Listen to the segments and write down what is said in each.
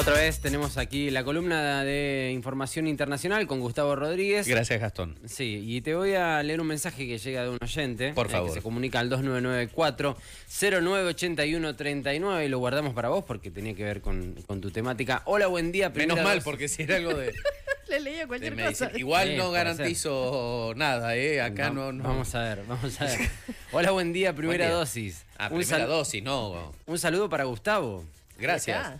Otra vez tenemos aquí la columna de información internacional con Gustavo Rodríguez. Gracias, Gastón. Sí, y te voy a leer un mensaje que llega de un oyente. Por favor. se comunica al 2994-098139 y lo guardamos para vos porque tenía que ver con, tu temática. Hola, buen día. Menos mal, porque si era algo de... Le leía cualquier cosa. Igual no garantizo nada, ¿eh? Acá no, Vamos a ver, vamos a ver. Hola, buen día, primera dosis. Ah, primera dosis, no. Un saludo para Gustavo. Gracias.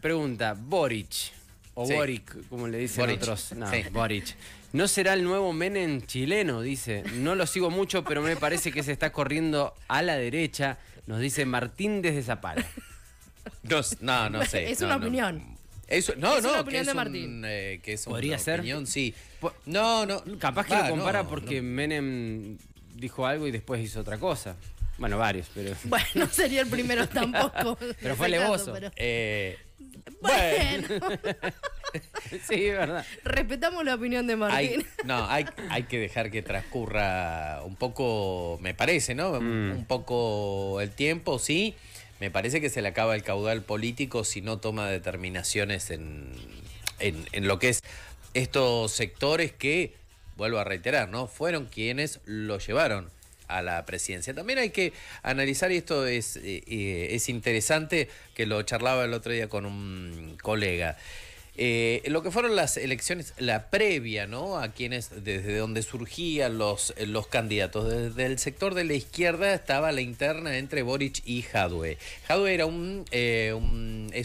Pregunta, Boric, o Boric, como le dicen otros. No, ¿No será el nuevo Menem chileno? Dice. No lo sigo mucho, pero me parece que se está corriendo a la derecha. Nos dice Martín desde Zapala. No, no, no sé. Es una opinión. Eso, no, es una opinión de Martín. Eh, ¿Podría ser? opinión, sí. No, no. Capaz que lo compara porque Menem dijo algo y después hizo otra cosa. Bueno, varios, pero. Bueno, no sería el primero tampoco. pero fue levoso. Eh, bueno. sí, verdad. Respetamos la opinión de Martín. no, hay, hay, que dejar que transcurra un poco, me parece, ¿no? Mm. Un poco el tiempo, sí. Me parece que se le acaba el caudal político si no toma determinaciones en, en, en lo que es estos sectores que, vuelvo a reiterar, ¿no? Fueron quienes lo llevaron a la presidencia. También hay que analizar, y esto es, eh, eh, es interesante, que lo charlaba el otro día con un colega. Eh, lo que fueron las elecciones, la previa, ¿no? A quienes, desde donde surgían los, los candidatos. Desde el sector de la izquierda estaba la interna entre Boric y Jadwe. Jadwe era un es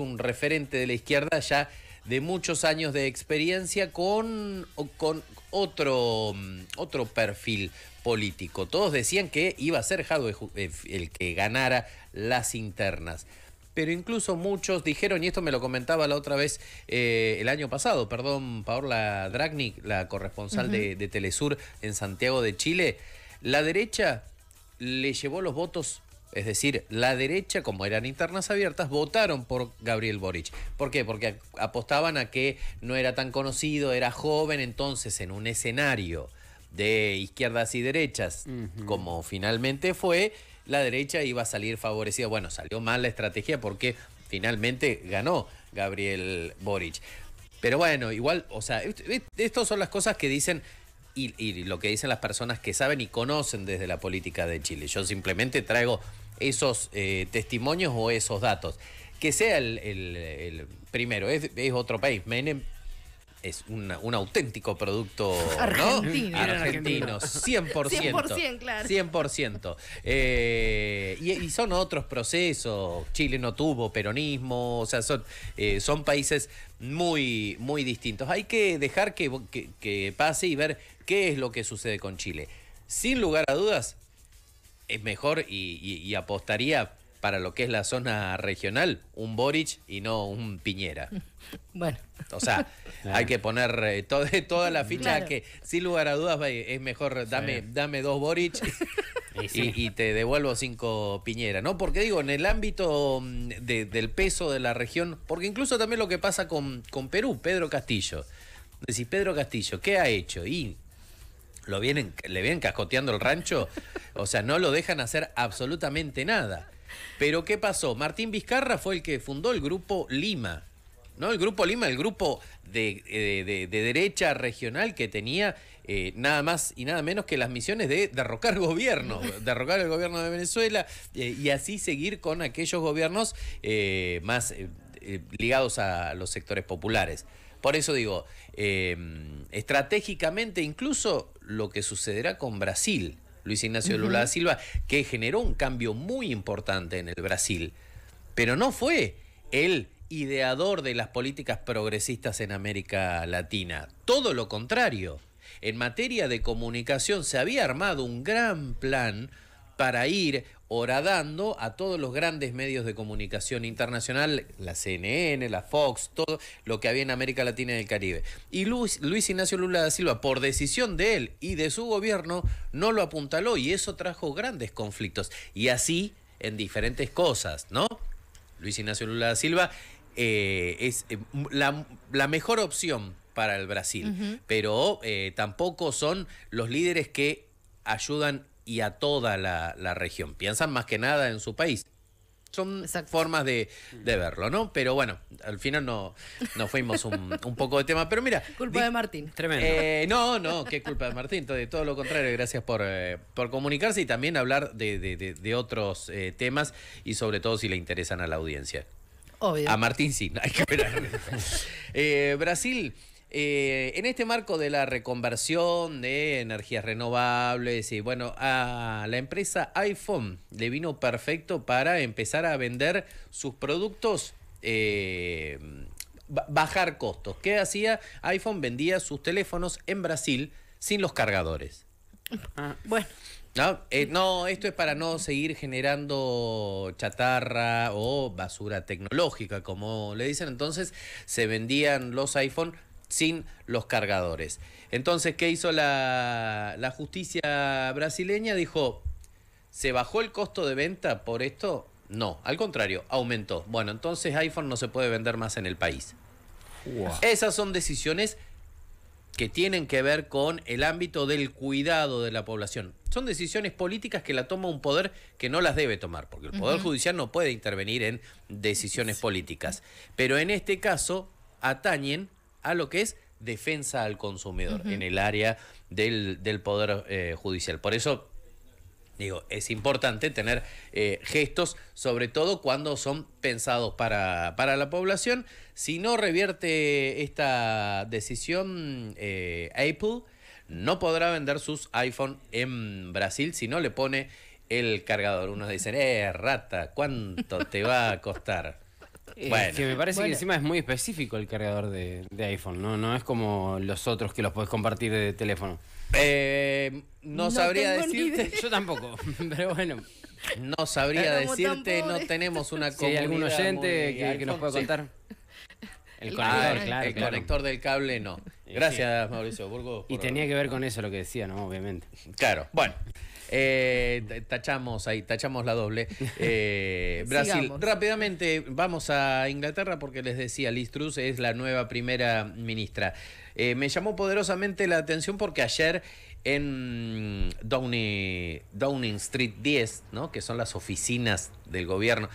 un referente de la izquierda ya de muchos años de experiencia con, con otro, mm, otro perfil político. Todos decían que iba a ser Jadwe eh, el que ganara las internas. Pero incluso muchos dijeron, y esto me lo comentaba la otra vez, eh, el año pasado, perdón, Paola Dragni, la corresponsal de Telesur en Santiago de Chile, la derecha le llevó los votos es decir, la derecha, como eran internas abiertas, votaron por Gabriel Boric. ¿Por qué? Porque apostaban a que no era tan conocido, era joven, entonces en un escenario de izquierdas y derechas, como finalmente fue, la derecha iba a salir favorecida. Bueno, salió mal la estrategia porque finalmente ganó Gabriel Boric. Pero bueno, igual, o sea, estas son las cosas que dicen y lo que dicen las personas que saben y conocen desde la política de Chile. Yo simplemente traigo esos eh, testimonios o esos datos. Que sea el, primero, es, otro país. Menem es un auténtico producto argentino, argentino 100%. 100%, claro. 100%. Eh, y, son otros procesos. Chile no tuvo peronismo, o sea, son, eh, son países muy, muy distintos. Hay que dejar que pase y ver qué es lo que sucede con Chile. Sin lugar a dudas, es mejor y, apostaría para lo que es la zona regional un Boric y no un Piñera. Bueno. O sea, hay que poner eh, toda la ficha que sin lugar a dudas es mejor dame, dame dos Boric y, te devuelvo cinco Piñera, ¿no? Porque digo, en el ámbito mm, del peso de la región, porque incluso también lo que pasa con, con Perú, Pedro Castillo. Decís, Pedro Castillo, ¿qué ha hecho? Y vienen, le vienen cascoteando el rancho, o sea, no lo dejan hacer absolutamente nada. Pero ¿qué pasó? Martín Vizcarra fue el que fundó el grupo Lima, ¿no? El grupo Lima, el grupo de, eh, derecha regional que tenía eh, nada más y nada menos que las misiones de derrocar gobierno, derrocar el gobierno de Venezuela eh, y así seguir con aquellos gobiernos más eh, ligados a los sectores populares. Por eso digo, em, estratégicamente incluso lo que sucederá con Brasil, Luis Ignacio Lula da Silva, que generó un cambio muy importante en el Brasil, pero no fue el ideador de las políticas progresistas en América Latina, todo lo contrario. En materia de comunicación se había armado un gran plan para ir horadando a todos los grandes medios de comunicación internacional, la CNN, la Fox, todo lo que había en América Latina y el Caribe. Y Luis, Ignacio Lula da Silva, por decisión de él y de su gobierno, no lo apuntaló y eso trajo grandes conflictos. Y así en diferentes cosas, ¿no? Luis Ignacio Lula da Silva eh, es eh, la, mejor opción para el Brasil, pero eh, tampoco son los líderes que ayudan y a toda la, región. Piensan más que nada en su país. Son formas de, verlo, ¿no? Pero bueno, al final no, no fuimos un, poco de tema. Pero mira. Culpa de Martín. Tremendo. Eh, no, no, qué culpa de Martín. Todo, todo lo contrario, gracias por, eh, por comunicarse y también hablar de, otros eh, temas y sobre todo si le interesan a la audiencia. Obvio. A Martín sí, hay que esperar. Brasil. Eh, en este marco de la reconversión de energías renovables y bueno, a la empresa iPhone le vino perfecto para empezar a vender sus productos. Eh, bajar costos. ¿Qué hacía? iPhone vendía sus teléfonos en Brasil sin los cargadores. Ah, bueno. No, eh, no, esto es para no seguir generando chatarra o basura tecnológica, como le dicen. Entonces se vendían los iPhone sin los cargadores. Entonces, ¿qué hizo la, justicia brasileña? Dijo, ¿se bajó el costo de venta por esto? No, al contrario, aumentó. Bueno, entonces iPhone no se puede vender más en el país. Esas son decisiones que tienen que ver con el ámbito del cuidado de la población. Son decisiones políticas que la toma un poder que no las debe tomar, porque el Poder Judicial no puede intervenir en decisiones políticas. Pero en este caso atañen a lo que es defensa al consumidor en el área del, Poder eh, Judicial. Por eso Digo, es importante tener eh, gestos, sobre todo cuando son pensados para, para, la población. Si no revierte esta decisión eh, Apple, no podrá vender sus iPhone en Brasil si no le pone el cargador. Unos dicen, eh, rata, ¿cuánto te va a costar? Eh, que me parece que encima es muy específico el cargador de, iPhone, ¿no? No es como los otros que los puedes compartir de teléfono. Eh, no, sabría decirte. Yo tampoco, pero bueno. No sabría decirte, no tenemos una comunidad. Si hay algún oyente que, nos pueda contar. El, ah, conector, del cable no. Gracias, Mauricio Burgos. Y tenía que ver con eso lo que decía, ¿no? Obviamente. Claro. Bueno. Eh, tachamos ahí, tachamos la doble. Eh, Brasil, rápidamente vamos a Inglaterra porque les decía, Liz Truss es la nueva primera ministra. Eh, me llamó poderosamente la atención porque ayer en Downing, Downing Street 10, ¿no? que son las oficinas del gobierno,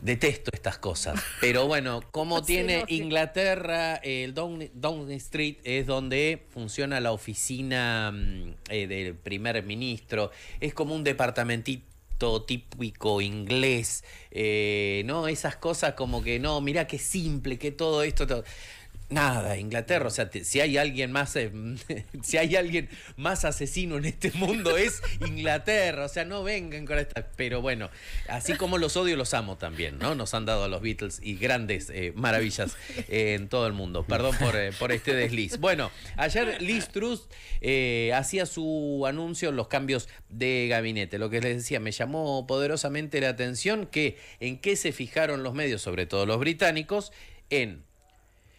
Detesto estas cosas. Pero bueno, como tiene Inglaterra, el Downing Street es donde funciona la oficina mm, eh, del primer ministro. Es como un departamentito típico inglés, eh, ¿no? Esas cosas como que, no, mira qué simple, que todo esto... Nada, Inglaterra, o sea, si hay alguien más eh, si hay alguien más asesino en este mundo es Inglaterra, o sea, no vengan con esta, pero bueno, así como los odio los amo también, ¿no? Nos han dado a los Beatles y grandes eh, maravillas eh, en todo el mundo. Perdón por, por este desliz. Bueno, ayer Liz Truss hacía su anuncio en los cambios de gabinete. Lo que les decía, me llamó poderosamente la atención que en qué se fijaron los medios, sobre todo los británicos, en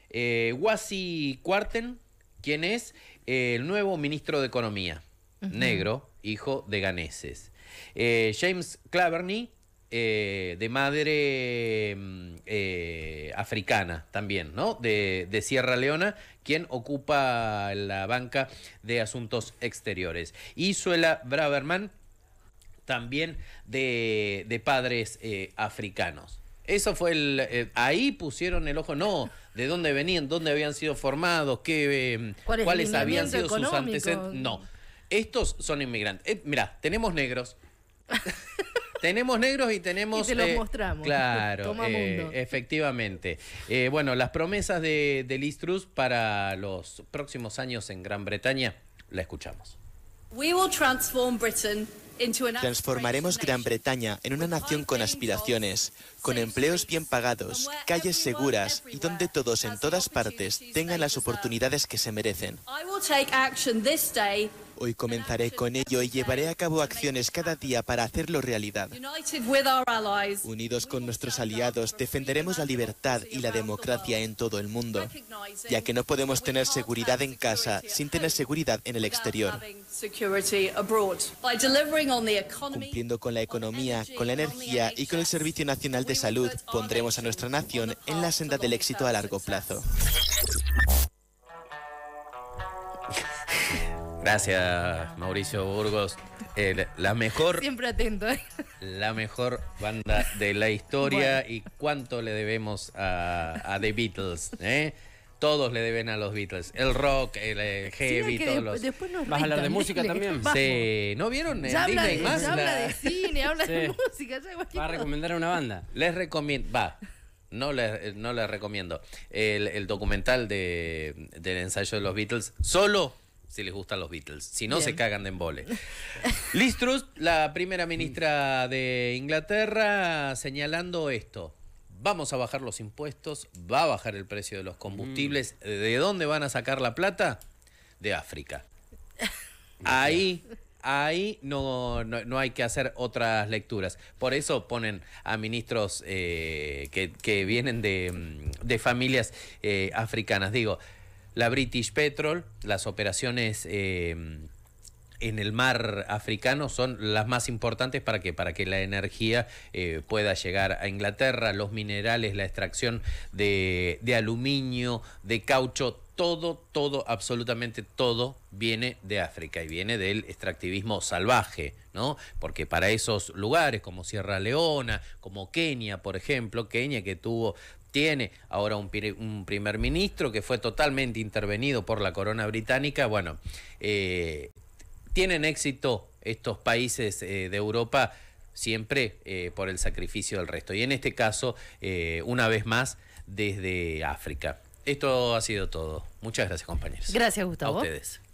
eh, Wasi Quarten, quien es el nuevo ministro de Economía, negro, hijo de ganeses. Eh, James Claverney, eh, de madre mm, africana también, ¿no? De, Sierra Leona, quien ocupa la banca de asuntos exteriores. Y Suela Braverman, también de, padres africanos. Eso fue el. Eh, ahí pusieron el ojo, no, de dónde venían, dónde habían sido formados, qué, em, cuáles habían sido sus antecedentes. No. Estos son inmigrantes. mira eh, mirá, tenemos negros. tenemos negros y tenemos. Y te los eh, mostramos. Claro, efectivamente. bueno, las promesas de, Listrus para los próximos años en Gran Bretaña, la escuchamos. Transformaremos Gran Bretaña en una nación con aspiraciones, con empleos bien pagados, calles seguras y donde todos en todas partes tengan las oportunidades que se merecen. Hoy comenzaré con ello y llevaré a cabo acciones cada día para hacerlo realidad. Unidos con nuestros aliados, defenderemos la libertad y la democracia en todo el mundo, ya que no podemos tener seguridad en casa sin tener seguridad en el exterior. Cumpliendo con la economía, con la energía y con el Servicio Nacional de Salud, pondremos a nuestra nación en la senda del éxito a largo plazo. Gracias, Mauricio Burgos. Eh, la, mejor. Siempre atento. ¿eh? La mejor banda de la historia y cuánto le debemos a, The Beatles. ¿eh? Todos le deben a los Beatles. El rock, el heavy, todos los. Vas a hablar de música también. Sí, ¿no vieron? Ya habla, de, más, de cine, habla de música. Ya va a recomendar a una banda. Les recomiendo. Va. No les, no les recomiendo. El, documental del ensayo de los Beatles. Solo si les gustan los Beatles. Si no, se cagan de embole. Liz Truss, la primera ministra de Inglaterra, señalando esto. Vamos a bajar los impuestos, va a bajar el precio de los combustibles. Mm. ¿De dónde van a sacar la plata? De África. Ahí no, hay que hacer otras lecturas. Por eso ponen a ministros eh, que, vienen de, mm, familias eh, africanas. Digo, la British Petrol, las operaciones eh, en el mar africano son las más importantes para que para que la energía eh, pueda llegar a Inglaterra, los minerales, la extracción de, de aluminio, de caucho, todo, todo, absolutamente todo viene de África y viene del extractivismo salvaje, ¿no? Porque para esos lugares como Sierra Leona, como Kenia, por ejemplo, Kenia que tuvo tiene ahora un, primer ministro que fue totalmente intervenido por la corona británica. Bueno, eh, tienen éxito estos países eh, de Europa siempre eh, por el sacrificio del resto. Y en este caso, una vez más, desde África. Esto ha sido todo. Muchas gracias, compañeros. Gracias, Gustavo. A ustedes.